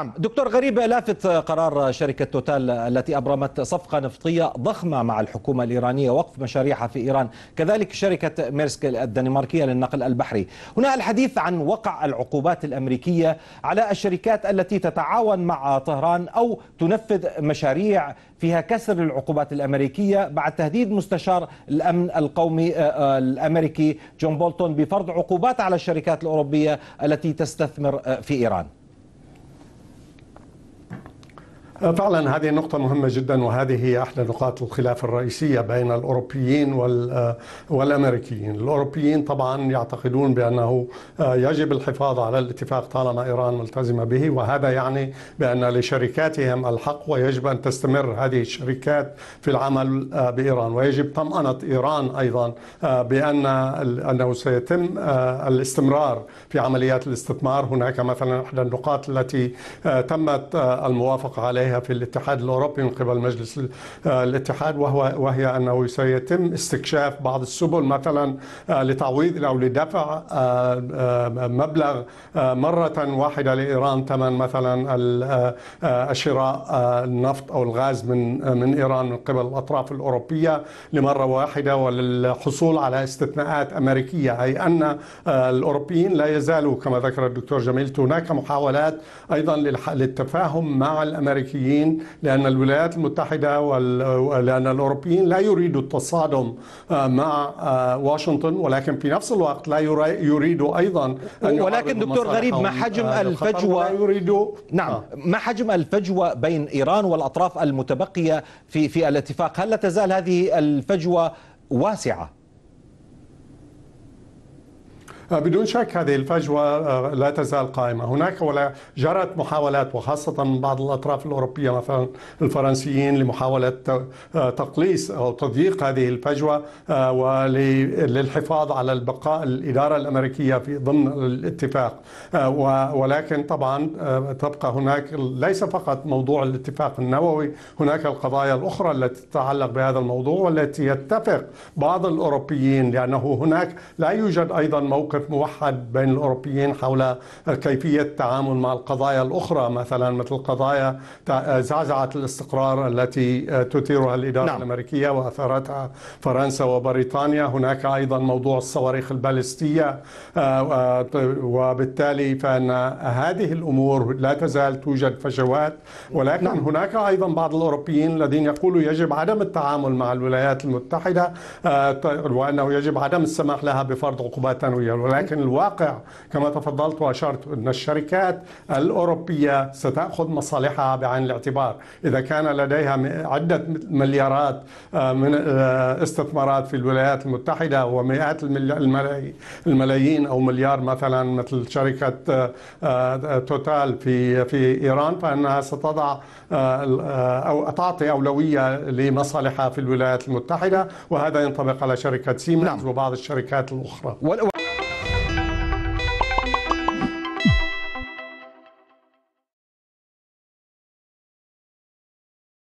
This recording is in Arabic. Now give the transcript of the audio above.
نعم. دكتور غريب لافت قرار شركة توتال التي أبرمت صفقة نفطية ضخمة مع الحكومة الإيرانية وقف مشاريعها في إيران كذلك شركة ميرسك الدنماركية للنقل البحري هنا الحديث عن وقع العقوبات الأمريكية على الشركات التي تتعاون مع طهران أو تنفذ مشاريع فيها كسر العقوبات الأمريكية بعد تهديد مستشار الأمن القومي آه، آه، الأمريكي جون بولتون بفرض عقوبات على الشركات الأوروبية التي تستثمر آه، في إيران أه، فعلا هذه نقطة مهمة جدا وهذه هي أحد نقاط الخلاف الرئيسية بين الأوروبيين أه، والأمريكيين الأوروبيين طبعا يعتقدون بأنه أه، يجب الحفاظ على الاتفاق طالما إيران ملتزمة به وهذا يعني بأن لشركاتهم الحق ويجب أن تستمر هذه الشركات في العمل بإيران ويجب طمأنة إيران أيضا بأن أنه سيتم الاستمرار في عمليات الاستثمار هناك مثلا أحد النقاط التي تمت الموافقة عليها عليها في الاتحاد الأوروبي من قبل مجلس آه، الاتحاد وهو وهي أنه سيتم استكشاف بعض السبل مثلا آه، لتعويض أو لدفع آه، مبلغ مرة واحدة لإيران ثمن مثلا شراء النفط أو الغاز من من إيران من قبل الأطراف الأوروبية لمرة واحدة وللحصول على استثناءات أمريكية أي أن الأوروبيين لا يزالوا كما ذكر الدكتور جميل هناك محاولات أيضا للتفاهم مع الأمريكيين الامريكيين لأن الولايات المتحدة ولأن الأوروبيين لا يريدوا التصادم آه، مع آه، واشنطن ولكن في نفس الوقت لا يريدوا أيضا أن ولكن دكتور غريب ما حجم آه، الفجوة يريدوا نعم ما حجم الفجوة بين إيران والأطراف المتبقية في في الاتفاق هل لا تزال هذه الفجوة واسعة آه، بدون شك هذه الفجوة آه، لا تزال قائمة هناك ولا جرت محاولات وخاصة من بعض الأطراف الأوروبية مثلا الفرنسيين لمحاولة آه، تقليص أو تضييق هذه الفجوة وللحفاظ على البقاء الإدارة الأمريكية في ضمن الاتفاق ولكن طبعا تبقى هناك ليس فقط موضوع الاتفاق النووي هناك القضايا الأخرى التي تتعلق بهذا الموضوع والتي يتفق بعض الأوروبيين لأنه هناك لا يوجد أيضا موقف موقف موحد بين الأوروبيين حول كيفية التعامل مع القضايا الأخرى مثلا مثل قضايا زعزعة الاستقرار التي تثيرها الإدارة نعم. الأمريكية وأثارتها فرنسا وبريطانيا هناك أيضا موضوع الصواريخ البالستية آه، آه، وبالتالي فأن هذه الأمور لا تزال توجد فجوات ولكن نعم. هناك أيضا بعض الأوروبيين الذين يقولوا يجب عدم التعامل مع الولايات المتحدة آه، وأنه يجب عدم السماح لها بفرض عقوبات تنوية ولكن الواقع كما تفضلت واشرت ان الشركات الاوروبيه ستاخذ مصالحها بعين الاعتبار، اذا كان لديها عده مليارات آه، من آه، استثمارات في الولايات المتحده ومئات الملايين او مليار مثلا مثل شركه آه، توتال في في ايران فانها ستضع او تعطي اولويه لمصالحها في الولايات المتحده وهذا ينطبق على شركه سيمنز نعم. وبعض الشركات الاخرى